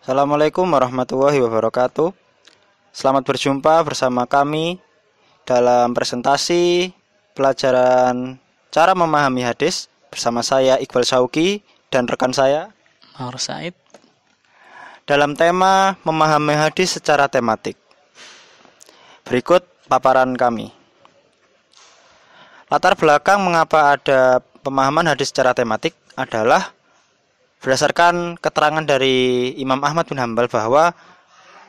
Assalamualaikum warahmatullahi wabarakatuh. Selamat berjumpa bersama kami dalam presentasi pelajaran cara memahami hadis bersama saya Iqbal Sauki dan rekan saya Mahur Said dalam tema memahami hadis secara tematik. Berikut paparan kami. Latar belakang mengapa ada pemahaman hadis secara tematik adalah berdasarkan keterangan dari Imam Ahmad bin Hambal bahwa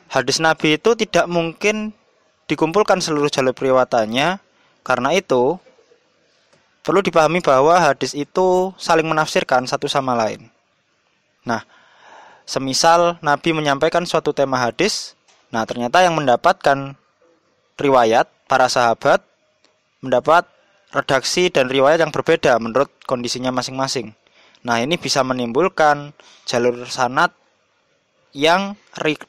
hadis Nabi itu tidak mungkin dikumpulkan seluruh jalur periwatannya karena itu perlu dipahami bahwa hadis itu saling menafsirkan satu sama lain. Nah, semisal Nabi menyampaikan suatu tema hadis, nah ternyata yang mendapatkan riwayat para sahabat mendapat redaksi dan riwayat yang berbeda menurut kondisinya masing-masing. Nah, ini bisa menimbulkan jalur sanat yang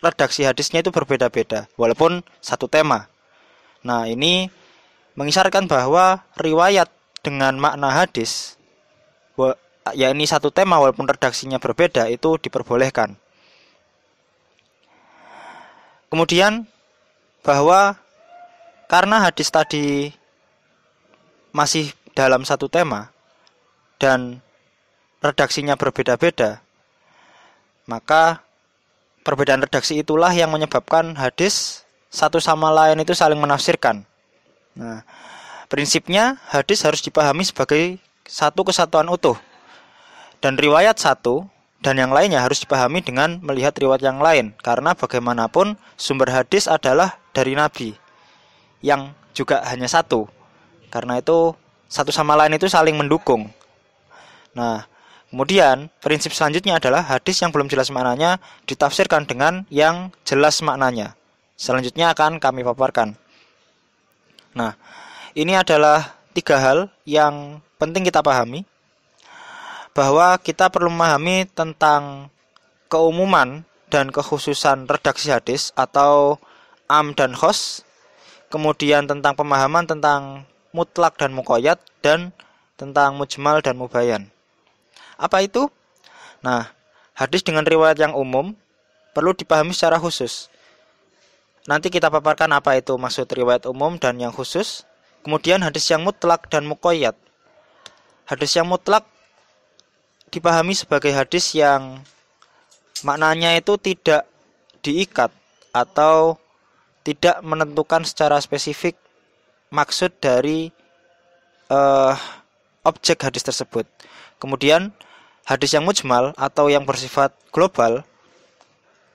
redaksi hadisnya itu berbeda-beda, walaupun satu tema. Nah, ini mengisarkan bahwa riwayat dengan makna hadis, ya ini satu tema walaupun redaksinya berbeda, itu diperbolehkan. Kemudian, bahwa karena hadis tadi masih dalam satu tema dan redaksinya berbeda-beda, maka perbedaan redaksi itulah yang menyebabkan hadis satu sama lain itu saling menafsirkan. Nah, prinsipnya hadis harus dipahami sebagai satu kesatuan utuh. Dan riwayat satu dan yang lainnya harus dipahami dengan melihat riwayat yang lain karena bagaimanapun sumber hadis adalah dari nabi yang juga hanya satu. Karena itu satu sama lain itu saling mendukung. Nah, Kemudian, prinsip selanjutnya adalah hadis yang belum jelas maknanya ditafsirkan dengan yang jelas maknanya. Selanjutnya akan kami paparkan. Nah, ini adalah tiga hal yang penting kita pahami bahwa kita perlu memahami tentang keumuman dan kekhususan redaksi hadis atau am dan khos, kemudian tentang pemahaman tentang mutlak dan mukoyat dan tentang mujmal dan mubayan. Apa itu? Nah, hadis dengan riwayat yang umum perlu dipahami secara khusus. Nanti kita paparkan apa itu maksud riwayat umum dan yang khusus. Kemudian hadis yang mutlak dan mukoyat. Hadis yang mutlak dipahami sebagai hadis yang maknanya itu tidak diikat atau tidak menentukan secara spesifik maksud dari uh, objek hadis tersebut. Kemudian hadis yang mujmal atau yang bersifat global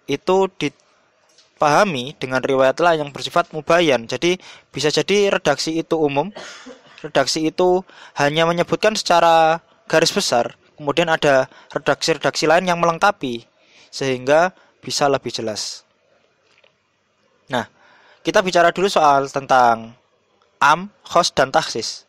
itu dipahami dengan riwayat lain yang bersifat mubayan. Jadi bisa jadi redaksi itu umum, redaksi itu hanya menyebutkan secara garis besar, kemudian ada redaksi-redaksi lain yang melengkapi sehingga bisa lebih jelas. Nah, kita bicara dulu soal tentang am, khos, dan taksis.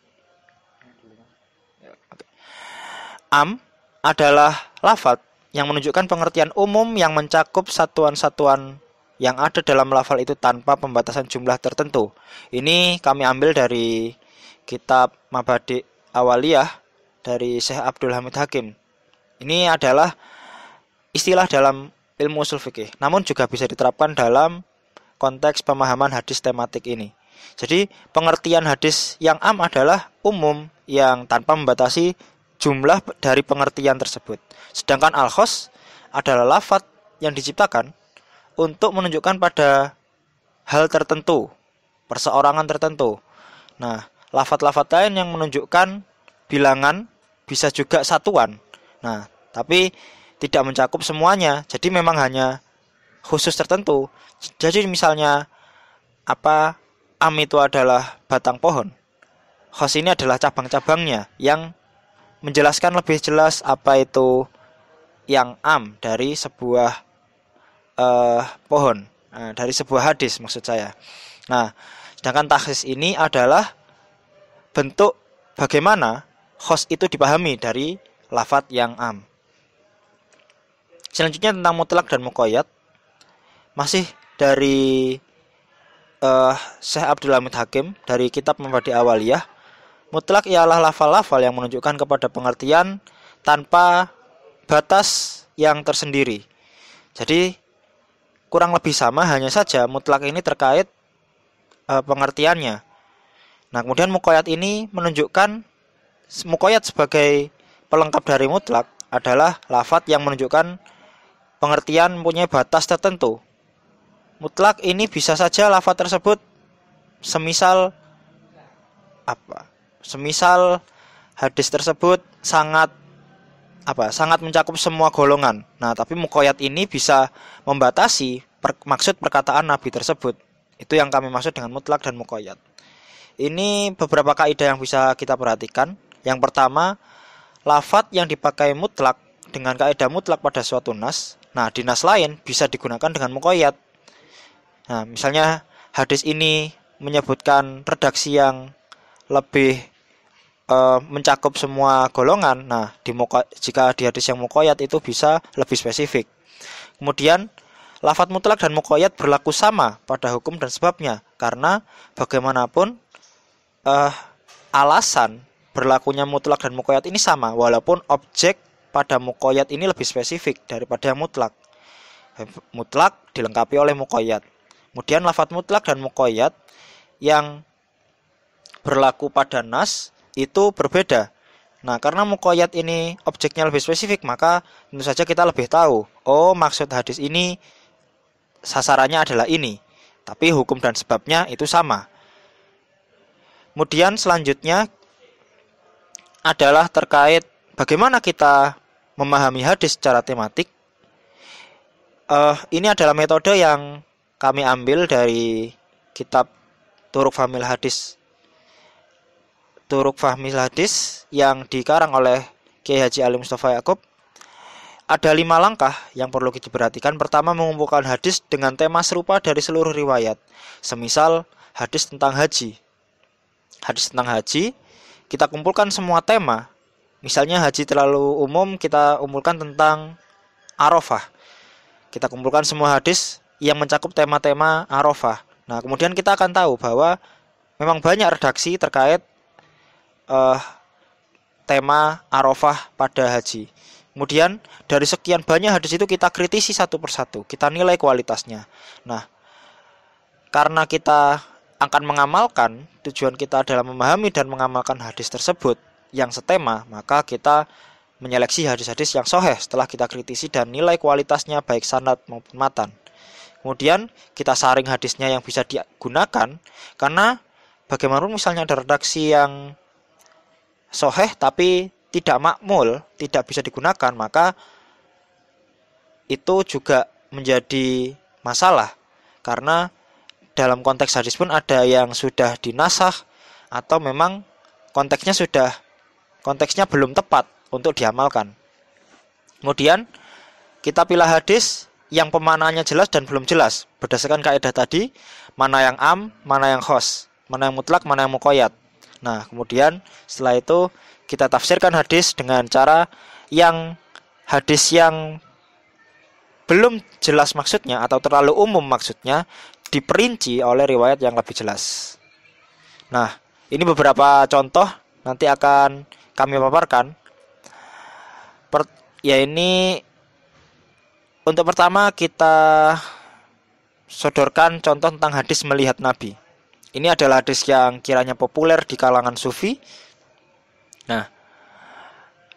Am adalah lafat yang menunjukkan pengertian umum yang mencakup satuan-satuan yang ada dalam lafal itu tanpa pembatasan jumlah tertentu. Ini kami ambil dari kitab Mabadi Awaliyah dari Syekh Abdul Hamid Hakim. Ini adalah istilah dalam ilmu usul fikih, namun juga bisa diterapkan dalam konteks pemahaman hadis tematik ini. Jadi, pengertian hadis yang am adalah umum yang tanpa membatasi jumlah dari pengertian tersebut. Sedangkan al adalah lafat yang diciptakan untuk menunjukkan pada hal tertentu, perseorangan tertentu. Nah, lafat-lafat lain yang menunjukkan bilangan bisa juga satuan. Nah, tapi tidak mencakup semuanya. Jadi memang hanya khusus tertentu. Jadi misalnya apa am itu adalah batang pohon. Khos ini adalah cabang-cabangnya yang menjelaskan lebih jelas apa itu yang am dari sebuah uh, pohon, nah, dari sebuah hadis maksud saya. Nah, sedangkan tahsis ini adalah bentuk bagaimana khos itu dipahami dari lafat yang am. Selanjutnya tentang mutlak dan mukoyat masih dari uh, Syekh Abdul Hamid Hakim dari kitab Mabadi Awaliyah Mutlak ialah lafal-lafal yang menunjukkan kepada pengertian tanpa batas yang tersendiri. Jadi kurang lebih sama hanya saja mutlak ini terkait e, pengertiannya. Nah, kemudian mukoyat ini menunjukkan mukoyat sebagai pelengkap dari mutlak adalah lafat yang menunjukkan pengertian punya batas tertentu. Mutlak ini bisa saja lafat tersebut semisal apa? Semisal hadis tersebut sangat apa sangat mencakup semua golongan. Nah, tapi mukoyat ini bisa membatasi per, maksud perkataan Nabi tersebut. Itu yang kami maksud dengan mutlak dan mukoyat. Ini beberapa kaidah yang bisa kita perhatikan. Yang pertama, lafat yang dipakai mutlak dengan kaidah mutlak pada suatu nas. Nah, di nas lain bisa digunakan dengan mukoyat. Nah, misalnya hadis ini menyebutkan redaksi yang lebih uh, mencakup semua golongan. Nah, di muka, jika di hadis yang mukoyat itu bisa lebih spesifik. Kemudian, lafat mutlak dan mukoyat berlaku sama pada hukum dan sebabnya, karena bagaimanapun uh, alasan berlakunya mutlak dan mukoyat ini sama, walaupun objek pada mukoyat ini lebih spesifik daripada yang mutlak. Eh, mutlak dilengkapi oleh mukoyat. Kemudian lafat mutlak dan mukoyat yang berlaku pada nas itu berbeda. Nah, karena mukoyat ini objeknya lebih spesifik, maka tentu saja kita lebih tahu, oh maksud hadis ini sasarannya adalah ini. Tapi hukum dan sebabnya itu sama. Kemudian selanjutnya adalah terkait bagaimana kita memahami hadis secara tematik. Uh, ini adalah metode yang kami ambil dari kitab Turuk Famil Hadis Turuk Fahmi Hadis yang dikarang oleh Kiai Haji Ali Mustafa Yaakob ada lima langkah yang perlu kita perhatikan Pertama, mengumpulkan hadis dengan tema serupa dari seluruh riwayat. Semisal, hadis tentang haji. Hadis tentang haji, kita kumpulkan semua tema. Misalnya haji terlalu umum, kita umpulkan tentang Arafah. Kita kumpulkan semua hadis yang mencakup tema-tema Arafah. Nah, kemudian kita akan tahu bahwa memang banyak redaksi terkait uh, tema Arafah pada haji. Kemudian dari sekian banyak hadis itu kita kritisi satu persatu, kita nilai kualitasnya. Nah, karena kita akan mengamalkan, tujuan kita adalah memahami dan mengamalkan hadis tersebut yang setema, maka kita menyeleksi hadis-hadis yang soheh setelah kita kritisi dan nilai kualitasnya baik sanad maupun matan. Kemudian kita saring hadisnya yang bisa digunakan karena bagaimanapun misalnya ada redaksi yang soheh tapi tidak makmul, tidak bisa digunakan, maka itu juga menjadi masalah. Karena dalam konteks hadis pun ada yang sudah dinasah atau memang konteksnya sudah konteksnya belum tepat untuk diamalkan. Kemudian kita pilih hadis yang pemanahnya jelas dan belum jelas berdasarkan kaidah tadi, mana yang am, mana yang khos, mana yang mutlak, mana yang mukoyat. Nah, kemudian setelah itu kita tafsirkan hadis dengan cara yang hadis yang belum jelas maksudnya atau terlalu umum maksudnya diperinci oleh riwayat yang lebih jelas. Nah, ini beberapa contoh nanti akan kami paparkan. Per, ya ini untuk pertama kita sodorkan contoh tentang hadis melihat Nabi. Ini adalah hadis yang kiranya populer di kalangan sufi. Nah,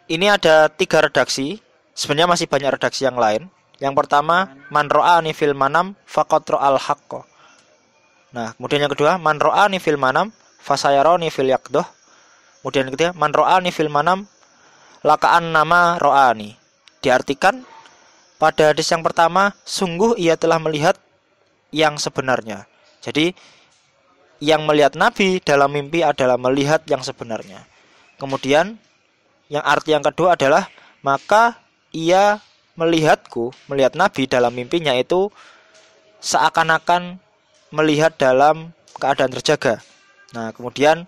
ini ada tiga redaksi. Sebenarnya masih banyak redaksi yang lain. Yang pertama, man ro'ani fil manam fakotro al haqqo. Nah, kemudian yang kedua, man ro'ani fil manam fasayaroni fil yakdoh. Kemudian yang ketiga, man ro'ani fil manam lakaan nama ro'ani. Diartikan, pada hadis yang pertama, sungguh ia telah melihat yang sebenarnya. Jadi, yang melihat Nabi dalam mimpi adalah melihat yang sebenarnya. Kemudian yang arti yang kedua adalah maka ia melihatku, melihat Nabi dalam mimpinya itu seakan-akan melihat dalam keadaan terjaga. Nah, kemudian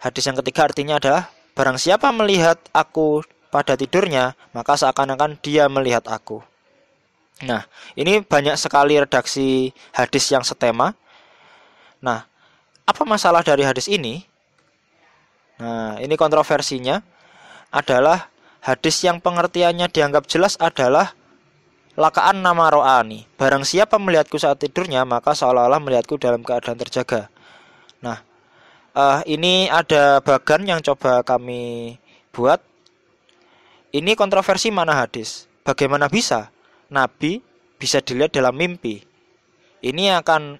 hadis yang ketiga artinya adalah barang siapa melihat aku pada tidurnya, maka seakan-akan dia melihat aku. Nah, ini banyak sekali redaksi hadis yang setema. Nah, apa masalah dari hadis ini? Nah, ini kontroversinya adalah hadis yang pengertiannya dianggap jelas adalah lakaan nama ro'ani. Barang siapa melihatku saat tidurnya, maka seolah-olah melihatku dalam keadaan terjaga. Nah, uh, ini ada bagan yang coba kami buat. Ini kontroversi mana hadis? Bagaimana bisa Nabi bisa dilihat dalam mimpi? Ini akan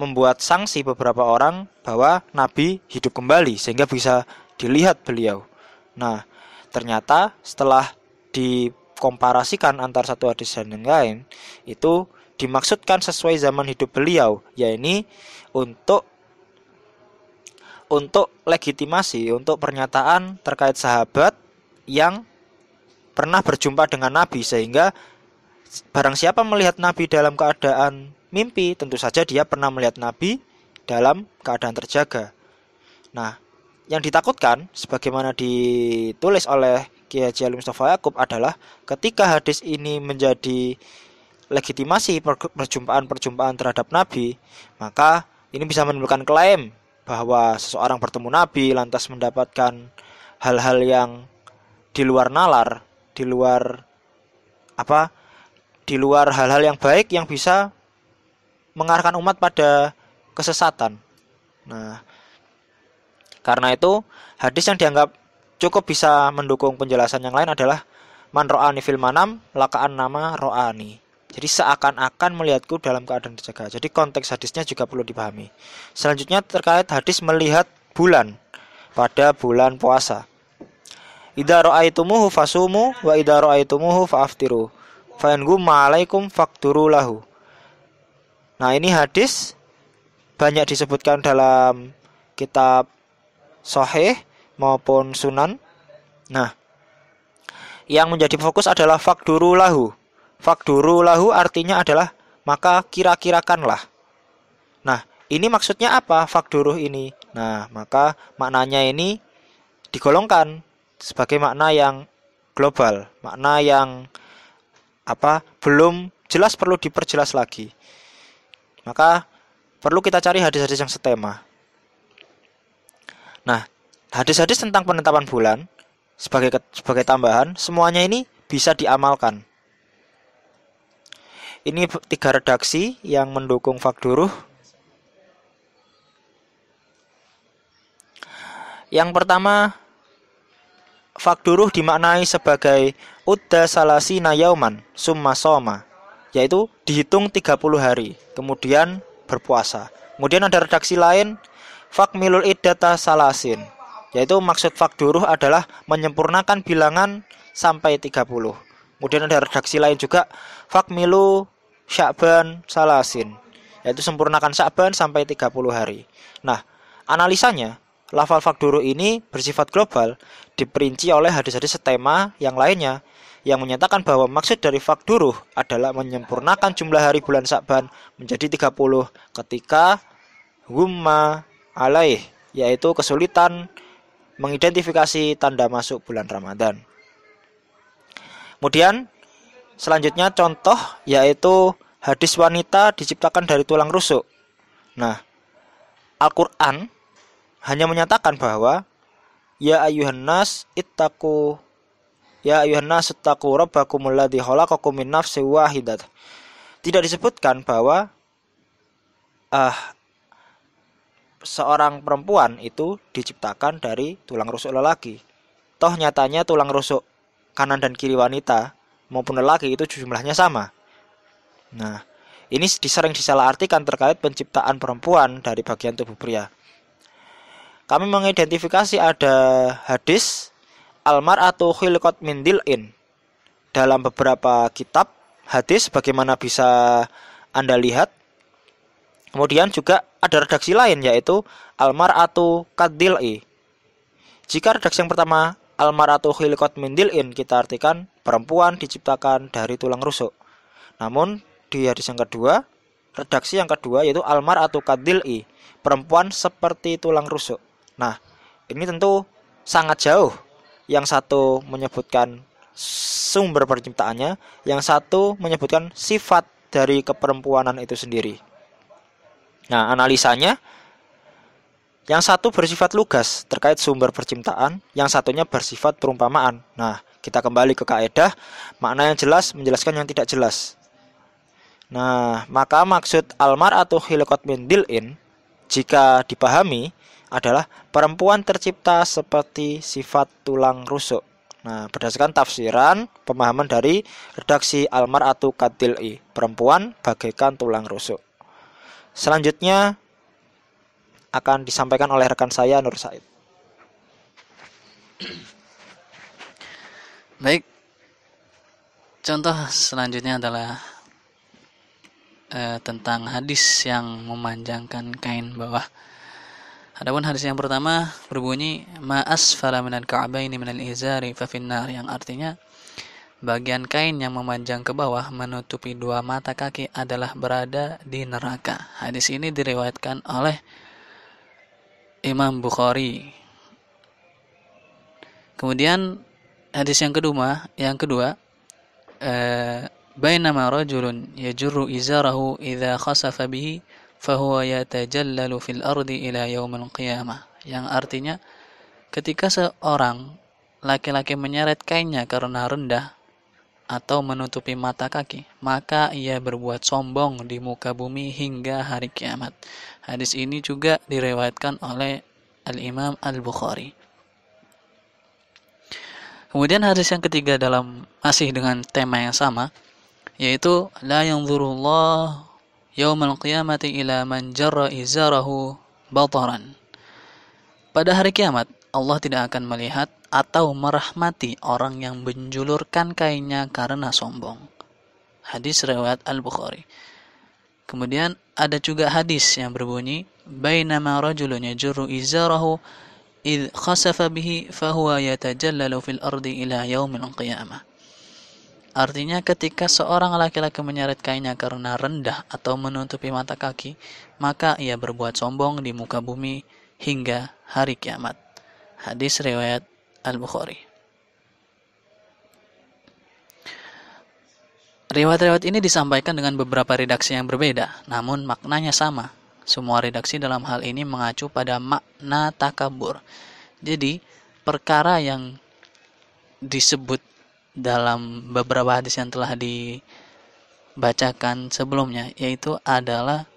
membuat sanksi beberapa orang bahwa Nabi hidup kembali sehingga bisa dilihat beliau. Nah, ternyata setelah dikomparasikan antar satu hadis dan yang lain, itu dimaksudkan sesuai zaman hidup beliau, yaitu untuk untuk legitimasi, untuk pernyataan terkait sahabat yang pernah berjumpa dengan Nabi sehingga barang siapa melihat Nabi dalam keadaan mimpi, tentu saja dia pernah melihat Nabi dalam keadaan terjaga. Nah, yang ditakutkan sebagaimana ditulis oleh Kiai Haji Mustafa Yakub adalah ketika hadis ini menjadi legitimasi perjumpaan-perjumpaan terhadap Nabi, maka ini bisa menimbulkan klaim bahwa seseorang bertemu Nabi lantas mendapatkan hal-hal yang di luar nalar, di luar apa? di luar hal-hal yang baik yang bisa mengarahkan umat pada kesesatan. Nah, karena itu hadis yang dianggap cukup bisa mendukung penjelasan yang lain adalah man ro'ani fil manam lakaan nama ro'ani. Jadi seakan-akan melihatku dalam keadaan terjaga. Jadi konteks hadisnya juga perlu dipahami. Selanjutnya terkait hadis melihat bulan pada bulan puasa. Idza ra'aitumuhu fasumu wa idza ra'aitumuhu fa'aftiru. Fa in gumma alaikum fakturu lahu. Nah, ini hadis banyak disebutkan dalam kitab Soheh maupun Sunan. Nah, yang menjadi fokus adalah fakduru lahu. Fakduru lahu artinya adalah maka kira-kirakanlah. Nah, ini maksudnya apa fakduru ini? Nah, maka maknanya ini digolongkan sebagai makna yang global, makna yang apa belum jelas perlu diperjelas lagi. Maka perlu kita cari hadis-hadis yang setema. Nah, hadis-hadis tentang penetapan bulan sebagai sebagai tambahan, semuanya ini bisa diamalkan. Ini tiga redaksi yang mendukung Fakduruh. Yang pertama, Fakduruh dimaknai sebagai Udda salasina yauman summa soma yaitu dihitung 30 hari, kemudian berpuasa. Kemudian ada redaksi lain, fakmilul iddata salasin, yaitu maksud fakduruh adalah menyempurnakan bilangan sampai 30. Kemudian ada redaksi lain juga, fakmilu syakban salasin, yaitu sempurnakan syakban sampai 30 hari. Nah, analisanya, lafal fakduruh ini bersifat global, diperinci oleh hadis-hadis setema yang lainnya, yang menyatakan bahwa maksud dari fakduruh adalah menyempurnakan jumlah hari bulan Sa'ban menjadi 30 ketika gumma alaih yaitu kesulitan mengidentifikasi tanda masuk bulan Ramadan. Kemudian selanjutnya contoh yaitu hadis wanita diciptakan dari tulang rusuk. Nah, Al-Qur'an hanya menyatakan bahwa ya ayuhan nas ittaku Ya ayuhan nas taqu rabbakumul ladzi khalaqakum min nafsin wahidat. Tidak disebutkan bahwa ah uh, seorang perempuan itu diciptakan dari tulang rusuk lelaki. Toh nyatanya tulang rusuk kanan dan kiri wanita maupun lelaki itu jumlahnya sama. Nah, ini disering disalahartikan terkait penciptaan perempuan dari bagian tubuh pria. Kami mengidentifikasi ada hadis Almar atau khilqat min dil'in. Dalam beberapa kitab hadis bagaimana bisa Anda lihat. Kemudian juga ada redaksi lain yaitu atau maratu kadil'i. Jika redaksi yang pertama Almar atau khilqat min dil'in kita artikan perempuan diciptakan dari tulang rusuk. Namun di hadis yang kedua, redaksi yang kedua yaitu atau maratu kadil'i, perempuan seperti tulang rusuk. Nah, ini tentu sangat jauh yang satu menyebutkan sumber penciptaannya, yang satu menyebutkan sifat dari keperempuanan itu sendiri. Nah, analisanya yang satu bersifat lugas terkait sumber percintaan, yang satunya bersifat perumpamaan. Nah, kita kembali ke kaidah makna yang jelas menjelaskan yang tidak jelas. Nah, maka maksud almar atau hilakot mendilin jika dipahami adalah perempuan tercipta seperti sifat tulang rusuk. Nah, berdasarkan tafsiran pemahaman dari redaksi Almar atau Katil'i, perempuan bagaikan tulang rusuk. Selanjutnya akan disampaikan oleh rekan saya Nur Said. Baik. Contoh selanjutnya adalah eh, tentang hadis yang memanjangkan kain bawah. Adapun hadis yang pertama berbunyi maas asfala minal ka'baini minal izari fafinar yang artinya bagian kain yang memanjang ke bawah menutupi dua mata kaki adalah berada di neraka. Hadis ini diriwayatkan oleh Imam Bukhari. Kemudian hadis yang kedua, yang kedua eh, bainama rajulun yajurru izarahu idza khasafa bihi fahuwa yatajallalu fil ardi ila yaumil qiyamah yang artinya ketika seorang laki-laki menyeret kainnya karena rendah atau menutupi mata kaki maka ia berbuat sombong di muka bumi hingga hari kiamat hadis ini juga direwayatkan oleh al-Imam al-Bukhari kemudian hadis yang ketiga dalam masih dengan tema yang sama yaitu la yanzurullah yaumal qiyamati ila man jarra izarahu bataran. Pada hari kiamat, Allah tidak akan melihat atau merahmati orang yang menjulurkan kainnya karena sombong. Hadis riwayat Al-Bukhari. Kemudian ada juga hadis yang berbunyi, "Bainama rajulun yajru izarahu id khasafa bihi fahuwa yatajallalu fil ardi ila yaumil qiyamah." Artinya ketika seorang laki-laki menyeret kainnya karena rendah atau menutupi mata kaki, maka ia berbuat sombong di muka bumi hingga hari kiamat. Hadis riwayat Al-Bukhari. Riwayat-riwayat ini disampaikan dengan beberapa redaksi yang berbeda, namun maknanya sama. Semua redaksi dalam hal ini mengacu pada makna takabur. Jadi, perkara yang disebut dalam beberapa hadis yang telah dibacakan sebelumnya yaitu adalah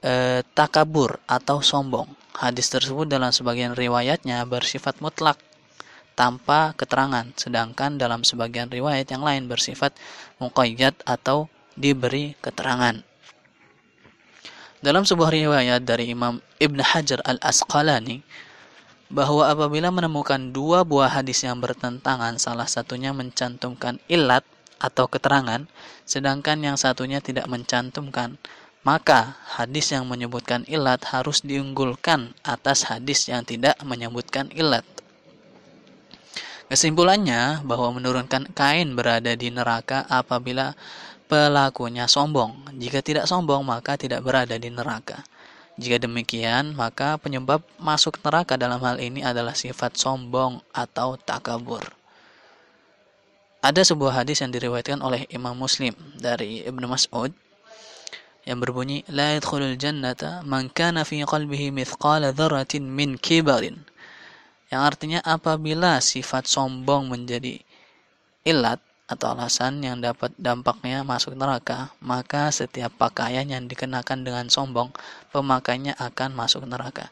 e, takabur atau sombong. Hadis tersebut dalam sebagian riwayatnya bersifat mutlak tanpa keterangan, sedangkan dalam sebagian riwayat yang lain bersifat mukayyad atau diberi keterangan. Dalam sebuah riwayat dari Imam Ibn Hajar Al-Asqalani bahwa apabila menemukan dua buah hadis yang bertentangan, salah satunya mencantumkan ilat atau keterangan, sedangkan yang satunya tidak mencantumkan, maka hadis yang menyebutkan ilat harus diunggulkan atas hadis yang tidak menyebutkan ilat. Kesimpulannya bahwa menurunkan kain berada di neraka apabila pelakunya sombong. Jika tidak sombong, maka tidak berada di neraka. Jika demikian, maka penyebab masuk neraka dalam hal ini adalah sifat sombong atau takabur. Ada sebuah hadis yang diriwayatkan oleh Imam Muslim dari Ibnu Mas'ud yang berbunyi la yadkhulul jannata man kana fi qalbihi mithqala dzarratin min kibarin. Yang artinya apabila sifat sombong menjadi ilat atau alasan yang dapat dampaknya masuk neraka, maka setiap pakaian yang dikenakan dengan sombong, pemakainya akan masuk neraka.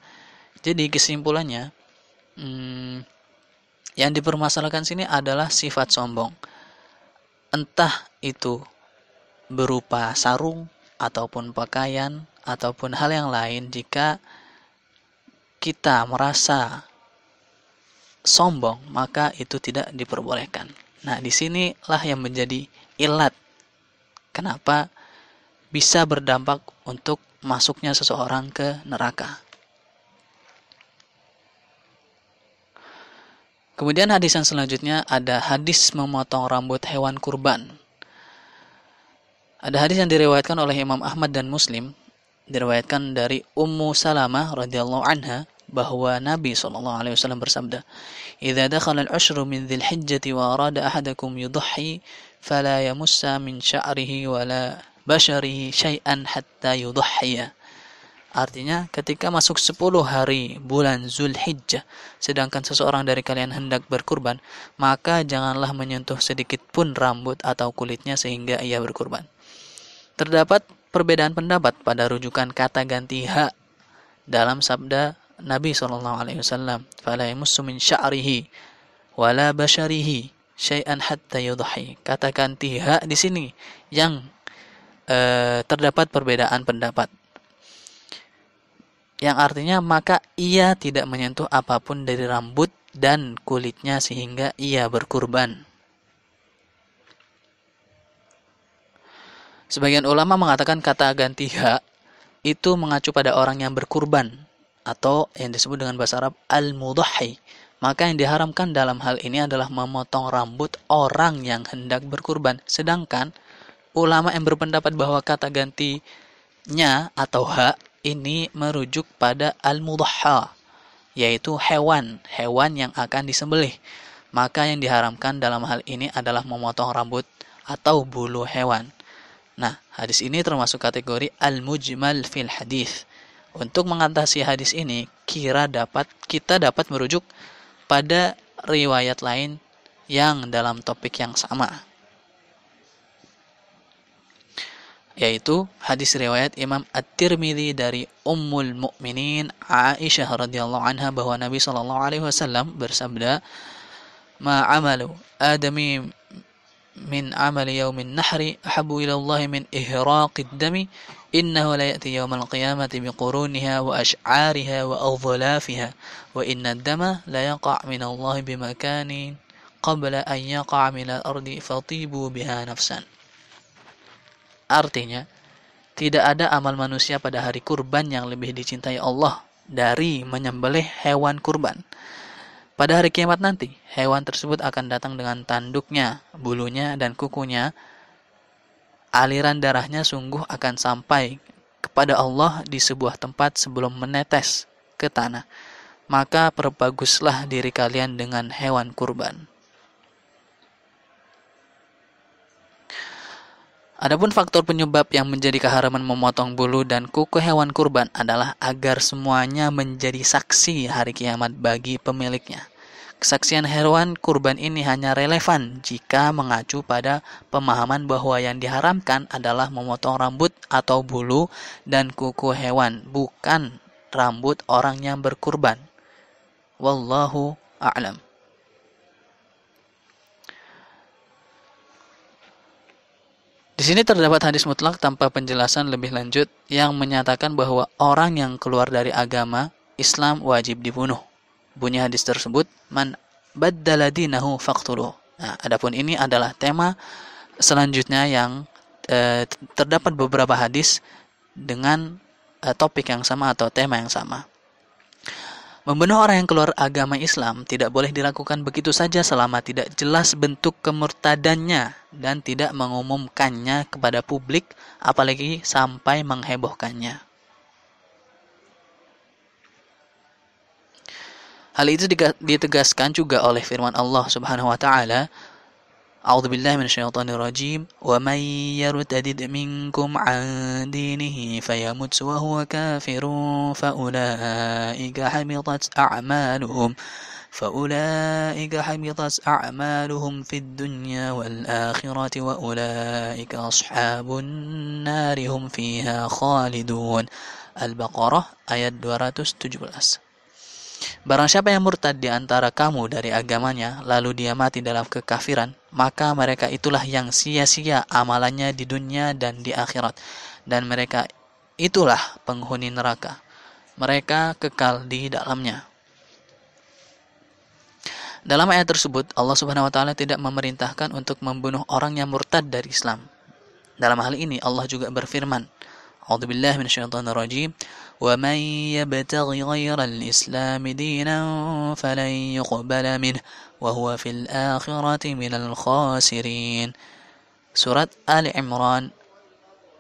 Jadi kesimpulannya, hmm, yang dipermasalahkan sini adalah sifat sombong. Entah itu berupa sarung ataupun pakaian ataupun hal yang lain jika kita merasa sombong maka itu tidak diperbolehkan. Nah, di sinilah yang menjadi ilat. Kenapa bisa berdampak untuk masuknya seseorang ke neraka? Kemudian hadis yang selanjutnya ada hadis memotong rambut hewan kurban. Ada hadis yang diriwayatkan oleh Imam Ahmad dan Muslim, diriwayatkan dari Ummu Salamah radhiyallahu anha bahwa Nabi Shallallahu Alaihi Wasallam bersabda, "Idza dakhala al-ashru min dzilhijjati wa arada ahadakum yudhi, fala yamussa min sya'rihi wa la basharihi syai'an hatta yudhiya." Artinya, ketika masuk 10 hari bulan Zulhijjah, sedangkan seseorang dari kalian hendak berkurban, maka janganlah menyentuh sedikit pun rambut atau kulitnya sehingga ia berkurban. Terdapat perbedaan pendapat pada rujukan kata ganti hak dalam sabda Nabi Shallallahu Alaihi Wasallam, "Fala yamussu min sya'rihi, wala basharihi, syai'an hatta yudhi." Katakan tiha di sini yang eh, terdapat perbedaan pendapat. Yang artinya maka ia tidak menyentuh apapun dari rambut dan kulitnya sehingga ia berkurban. Sebagian ulama mengatakan kata ganti hak itu mengacu pada orang yang berkurban atau yang disebut dengan bahasa Arab al-mudahhi. Maka yang diharamkan dalam hal ini adalah memotong rambut orang yang hendak berkurban. Sedangkan ulama yang berpendapat bahwa kata gantinya atau hak ini merujuk pada al-mudahha, yaitu hewan, hewan yang akan disembelih. Maka yang diharamkan dalam hal ini adalah memotong rambut atau bulu hewan. Nah, hadis ini termasuk kategori al-mujmal fil hadis untuk mengatasi hadis ini, kira dapat kita dapat merujuk pada riwayat lain yang dalam topik yang sama. Yaitu hadis riwayat Imam At-Tirmidzi dari Ummul Mukminin Aisyah radhiyallahu anha bahwa Nabi Shallallahu alaihi wasallam bersabda, "Ma amalu adami min amali yaumin nahri ahabu ila Allah min ihraqid dami إنه لا يأتي يوم القيامة بقرونها وأشعارها وأظلافها وإن الدم لا يقع من الله بمكان قبل أن يقع من الأرض فطيبوا بها نفسا Artinya, tidak ada amal manusia pada hari kurban yang lebih dicintai Allah dari menyembelih hewan kurban. Pada hari kiamat nanti, hewan tersebut akan datang dengan tanduknya, bulunya, dan kukunya aliran darahnya sungguh akan sampai kepada Allah di sebuah tempat sebelum menetes ke tanah. Maka perbaguslah diri kalian dengan hewan kurban. Adapun faktor penyebab yang menjadi keharaman memotong bulu dan kuku hewan kurban adalah agar semuanya menjadi saksi hari kiamat bagi pemiliknya. Kesaksian hewan kurban ini hanya relevan jika mengacu pada pemahaman bahwa yang diharamkan adalah memotong rambut atau bulu dan kuku hewan, bukan rambut orang yang berkurban. Wallahu a'lam. Di sini terdapat hadis mutlak tanpa penjelasan lebih lanjut yang menyatakan bahwa orang yang keluar dari agama Islam wajib dibunuh bunyi hadis tersebut man baddala dinahu faqtuluh. Nah, adapun ini adalah tema selanjutnya yang eh, terdapat beberapa hadis dengan eh, topik yang sama atau tema yang sama. Membunuh orang yang keluar agama Islam tidak boleh dilakukan begitu saja selama tidak jelas bentuk kemurtadannya dan tidak mengumumkannya kepada publik apalagi sampai menghebohkannya. Hal itu ditegaskan juga oleh firman Allah Subhanahu wa taala أعوذ بالله من الشيطان الرجيم ومن يرتد منكم عن دينه فيمت وهو كافر فأولئك حبطت أعمالهم فأولئك حبطت أعمالهم في الدنيا والآخرة وأولئك أصحاب النار هم فيها خالدون البقرة آيات 217 Barang siapa yang murtad di antara kamu dari agamanya, lalu dia mati dalam kekafiran, maka mereka itulah yang sia-sia amalannya di dunia dan di akhirat. Dan mereka itulah penghuni neraka. Mereka kekal di dalamnya. Dalam ayat tersebut, Allah Subhanahu wa taala tidak memerintahkan untuk membunuh orang yang murtad dari Islam. Dalam hal ini Allah juga berfirman, أعوذ بالله من الشيطان الرجيم ومن يبتغ غير الإسلام دينا فلن يقبل منه وهو في الآخرة من الخاسرين سورة آل عمران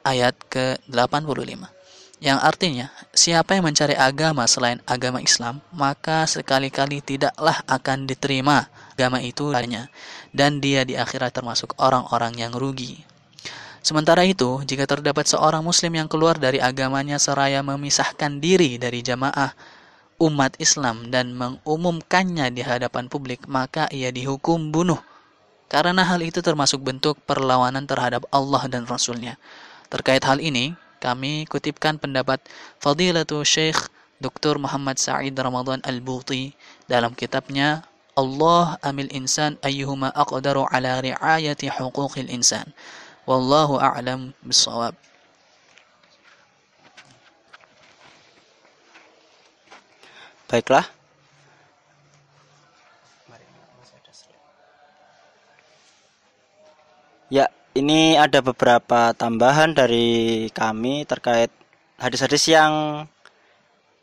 ayat ke-85 yang artinya siapa yang mencari agama selain agama Islam maka sekali-kali tidaklah akan diterima agama itu darinya dan dia di akhirat termasuk orang-orang yang rugi Sementara itu, jika terdapat seorang muslim yang keluar dari agamanya seraya memisahkan diri dari jamaah umat Islam dan mengumumkannya di hadapan publik, maka ia dihukum bunuh. Karena hal itu termasuk bentuk perlawanan terhadap Allah dan Rasulnya. Terkait hal ini, kami kutipkan pendapat Fadilatu Syekh Dr. Muhammad Sa'id Ramadan Al-Buti dalam kitabnya Allah amil insan ayyuhuma aqdaru ala ri'ayati Hukukil insan. Wallahu a'lam bisawab. Baiklah. Ya, ini ada beberapa tambahan dari kami terkait hadis-hadis yang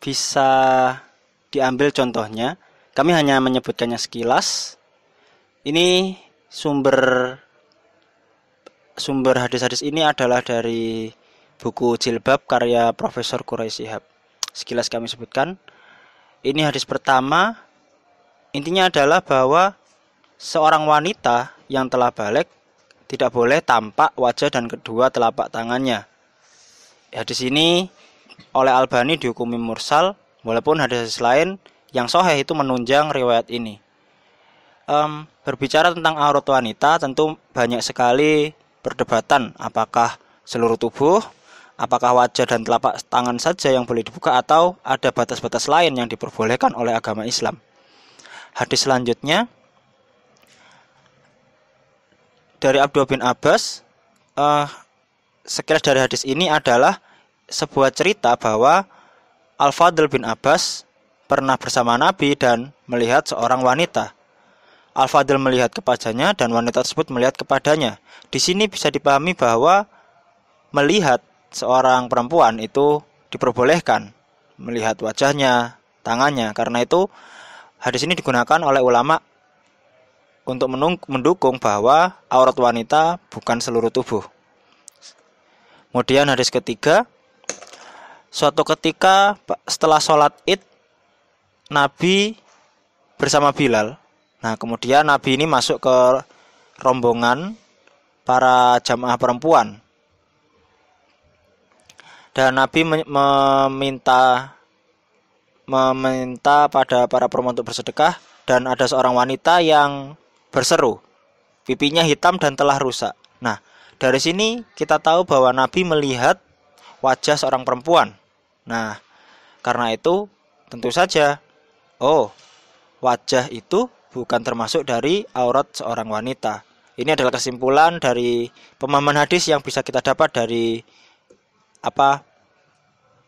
bisa diambil contohnya. Kami hanya menyebutkannya sekilas. Ini sumber sumber hadis-hadis ini adalah dari buku jilbab karya Profesor Quraisy Shihab. Sekilas kami sebutkan. Ini hadis pertama. Intinya adalah bahwa seorang wanita yang telah balik tidak boleh tampak wajah dan kedua telapak tangannya. Hadis ini oleh Albani dihukumi mursal, walaupun hadis lain yang soheh itu menunjang riwayat ini. Um, berbicara tentang aurat wanita tentu banyak sekali perdebatan apakah seluruh tubuh, apakah wajah dan telapak tangan saja yang boleh dibuka atau ada batas-batas lain yang diperbolehkan oleh agama Islam. Hadis selanjutnya dari Abdul bin Abbas uh, sekilas dari hadis ini adalah sebuah cerita bahwa Al-Fadl bin Abbas pernah bersama Nabi dan melihat seorang wanita. Al-Fadl melihat kepadanya dan wanita tersebut melihat kepadanya. Di sini bisa dipahami bahwa melihat seorang perempuan itu diperbolehkan melihat wajahnya, tangannya. Karena itu hadis ini digunakan oleh ulama untuk mendukung bahwa aurat wanita bukan seluruh tubuh. Kemudian hadis ketiga, suatu ketika setelah sholat id, Nabi bersama Bilal Nah, kemudian Nabi ini masuk ke rombongan para jamaah perempuan. Dan Nabi meminta meminta pada para perempuan untuk bersedekah dan ada seorang wanita yang berseru. Pipinya hitam dan telah rusak. Nah, dari sini kita tahu bahwa Nabi melihat wajah seorang perempuan. Nah, karena itu tentu saja oh, wajah itu bukan termasuk dari aurat seorang wanita. Ini adalah kesimpulan dari pemahaman hadis yang bisa kita dapat dari apa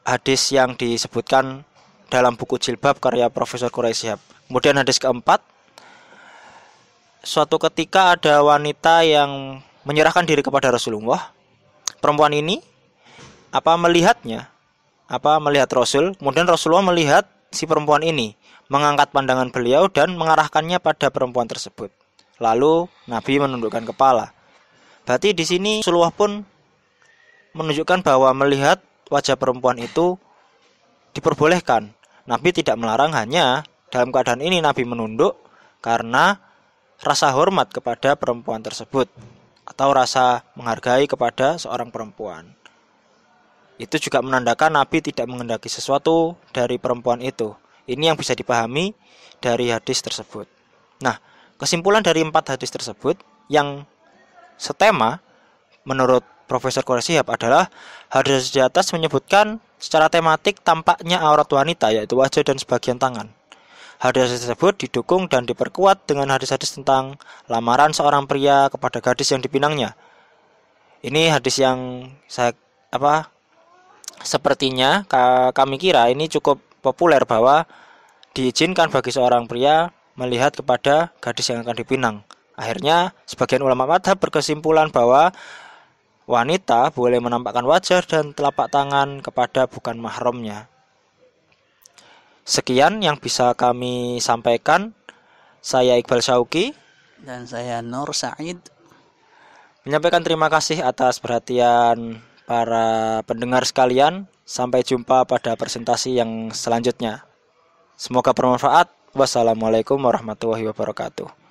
hadis yang disebutkan dalam buku jilbab karya Profesor Quraisyab. Kemudian hadis keempat, suatu ketika ada wanita yang menyerahkan diri kepada Rasulullah. Perempuan ini apa melihatnya? Apa melihat Rasul? Kemudian Rasulullah melihat si perempuan ini mengangkat pandangan beliau dan mengarahkannya pada perempuan tersebut. Lalu Nabi menundukkan kepala. Berarti di sini Rasulullah pun menunjukkan bahwa melihat wajah perempuan itu diperbolehkan. Nabi tidak melarang hanya dalam keadaan ini Nabi menunduk karena rasa hormat kepada perempuan tersebut atau rasa menghargai kepada seorang perempuan. Itu juga menandakan Nabi tidak mengendaki sesuatu dari perempuan itu. Ini yang bisa dipahami dari hadis tersebut. Nah, kesimpulan dari empat hadis tersebut yang setema menurut Profesor Koresihab adalah hadis di atas menyebutkan secara tematik tampaknya aurat wanita yaitu wajah dan sebagian tangan. Hadis tersebut didukung dan diperkuat dengan hadis-hadis tentang lamaran seorang pria kepada gadis yang dipinangnya. Ini hadis yang saya apa sepertinya kami kira ini cukup populer bahwa diizinkan bagi seorang pria melihat kepada gadis yang akan dipinang. Akhirnya, sebagian ulama madhab berkesimpulan bahwa wanita boleh menampakkan wajah dan telapak tangan kepada bukan mahramnya. Sekian yang bisa kami sampaikan. Saya Iqbal Syauki dan saya Nur Said menyampaikan terima kasih atas perhatian para pendengar sekalian. Sampai jumpa pada presentasi yang selanjutnya. Semoga bermanfaat. Wassalamualaikum warahmatullahi wabarakatuh.